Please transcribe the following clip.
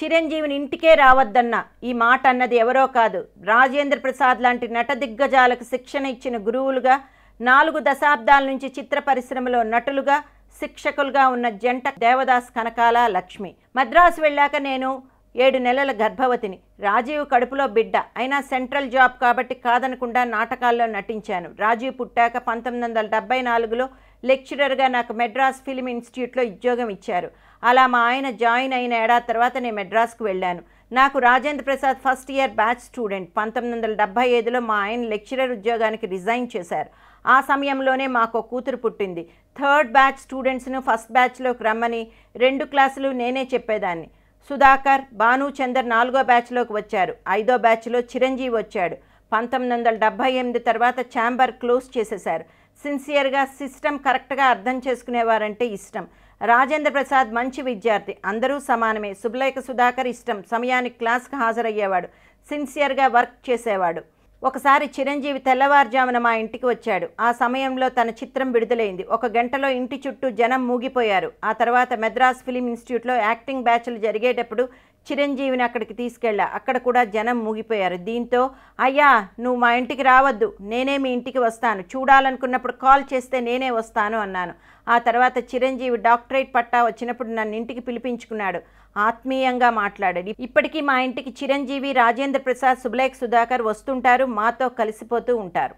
చిరంజీవిని ఇంటికే రావద్దన్న ఈ మాట అన్నది ఎవరో కాదు రాజేంద్ర ప్రసాద్ లాంటి నట దిగ్గజాలకు శిక్షణ ఇచ్చిన గురువులుగా నాలుగు దశాబ్దాల నుంచి చిత్ర పరిశ్రమలో నటులుగా శిక్షకులుగా ఉన్న జంట దేవదాస్ కనకాల లక్ష్మి మద్రాసు వెళ్ళాక నేను ఏడు నెలల గర్భవతిని రాజీవ్ కడుపులో బిడ్డ అయినా సెంట్రల్ జాబ్ కాబట్టి కాదనకుండా నాటకాల్లో నటించాను రాజీవ్ పుట్టాక పంతొమ్మిది వందల డెబ్బై నాలుగులో లెక్చరర్గా నాకు మెడ్రాస్ ఫిలిం ఇన్స్టిట్యూట్లో ఉద్యోగం ఇచ్చారు అలా మా ఆయన జాయిన్ అయిన ఏడాది తర్వాత నేను మెడ్రాస్కు వెళ్ళాను నాకు Rajendra Prasad first year batch student పంతొమ్మిది వందల డెబ్బై ఐదులో మా ఆయన లెక్చరర్ ఉద్యోగానికి రిజైన్ చేశారు ఆ సమయంలోనే మాకు కూతురు పుట్టింది థర్డ్ బ్యాచ్ స్టూడెంట్స్ను ఫస్ట్ బ్యాచ్లోకి రమ్మని రెండు క్లాసులు నేనే చెప్పేదాన్ని సుధాకర్ భాను చందర్ నాలుగో బ్యాచ్లోకి వచ్చారు ఐదో బ్యాచ్లో చిరంజీవి వచ్చాడు పంతొమ్మిది వందల డెబ్బై ఎనిమిది తర్వాత ఛాంబర్ క్లోజ్ చేసేశారు సిన్సియర్గా సిస్టమ్ కరెక్ట్గా అర్థం చేసుకునేవారంటే ఇష్టం రాజేంద్ర ప్రసాద్ మంచి విద్యార్థి అందరూ సమానమే శుభలేఖ సుధాకర్ ఇష్టం సమయానికి క్లాస్కి హాజరయ్యేవాడు సిన్సియర్గా వర్క్ చేసేవాడు ఒకసారి చిరంజీవి తెల్లవారుజామున మా ఇంటికి వచ్చాడు ఆ సమయంలో తన చిత్రం విడుదలైంది ఒక గంటలో ఇంటి చుట్టూ జనం మూగిపోయారు ఆ తర్వాత మెద్రాస్ ఫిలిం ఇన్స్టిట్యూట్లో యాక్టింగ్ బ్యాచ్లు జరిగేటప్పుడు చిరంజీవిని అక్కడికి తీసుకెళ్ళా అక్కడ కూడా జనం మూగిపోయారు దీంతో అయ్యా నువ్వు మా ఇంటికి రావద్దు నేనే మీ ఇంటికి వస్తాను చూడాలనుకున్నప్పుడు కాల్ చేస్తే నేనే వస్తాను అన్నాను ఆ తర్వాత చిరంజీవి డాక్టరేట్ పట్టా వచ్చినప్పుడు నన్ను ఇంటికి పిలిపించుకున్నాడు ఆత్మీయంగా మాట్లాడాడు ఇప్పటికీ మా ఇంటికి చిరంజీవి రాజేంద్ర ప్రసాద్ సుబ్లేఖ్ సుధాకర్ వస్తుంటారు మాతో కలిసిపోతూ ఉంటారు